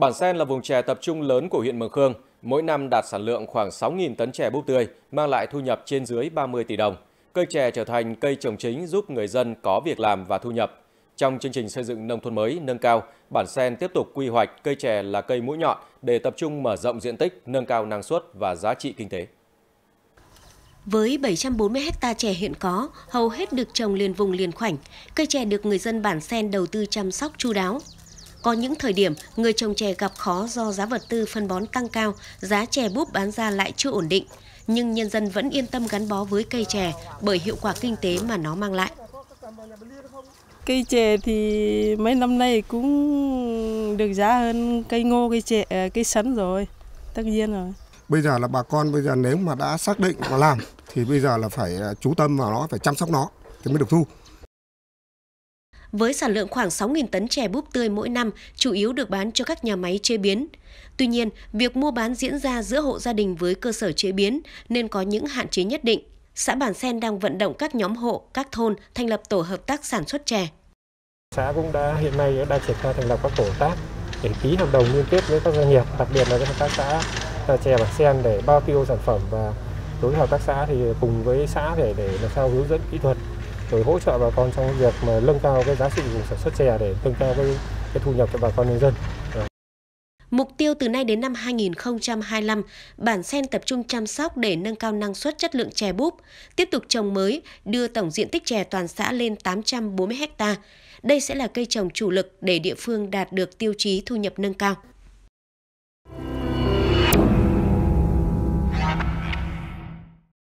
Bản Sen là vùng chè tập trung lớn của huyện Mường Khương, mỗi năm đạt sản lượng khoảng 6.000 tấn chè búp tươi, mang lại thu nhập trên dưới 30 tỷ đồng. Cây chè trở thành cây trồng chính giúp người dân có việc làm và thu nhập. Trong chương trình xây dựng nông thôn mới nâng cao, Bản Sen tiếp tục quy hoạch cây chè là cây mũi nhọn để tập trung mở rộng diện tích, nâng cao năng suất và giá trị kinh tế. Với 740 hecta chè hiện có, hầu hết được trồng liền vùng liền khoảnh. Cây chè được người dân bản sen đầu tư chăm sóc chu đáo, có những thời điểm, người trồng chè gặp khó do giá vật tư phân bón tăng cao, giá chè búp bán ra lại chưa ổn định. Nhưng nhân dân vẫn yên tâm gắn bó với cây chè bởi hiệu quả kinh tế mà nó mang lại. Cây chè thì mấy năm nay cũng được giá hơn cây ngô, cây chè, à, cây sắn rồi, tất nhiên rồi. Bây giờ là bà con bây giờ nếu mà đã xác định mà làm thì bây giờ là phải à, chú tâm vào nó, phải chăm sóc nó thì mới được thu với sản lượng khoảng 6.000 tấn chè búp tươi mỗi năm, chủ yếu được bán cho các nhà máy chế biến. Tuy nhiên, việc mua bán diễn ra giữa hộ gia đình với cơ sở chế biến nên có những hạn chế nhất định. Xã Bản Sen đang vận động các nhóm hộ, các thôn thành lập tổ hợp tác sản xuất chè. Xã cũng đã hiện nay đã triển khai thành lập các tổ tác để ký hợp đồng liên kết với các doanh nghiệp, đặc biệt là các hợp tác xã à, chè Bản Sen để bao tiêu sản phẩm và đối với hợp tác xã thì cùng với xã để để làm sao hướng dẫn kỹ thuật rồi hỗ trợ bà con trong việc mà nâng cao cái giá trị vùng sản xuất chè để nâng cao cái, cái thu nhập cho bà con nhân dân. Mục tiêu từ nay đến năm 2025, bản sen tập trung chăm sóc để nâng cao năng suất chất lượng chè búp, tiếp tục trồng mới, đưa tổng diện tích chè toàn xã lên 840 ha. Đây sẽ là cây trồng chủ lực để địa phương đạt được tiêu chí thu nhập nâng cao.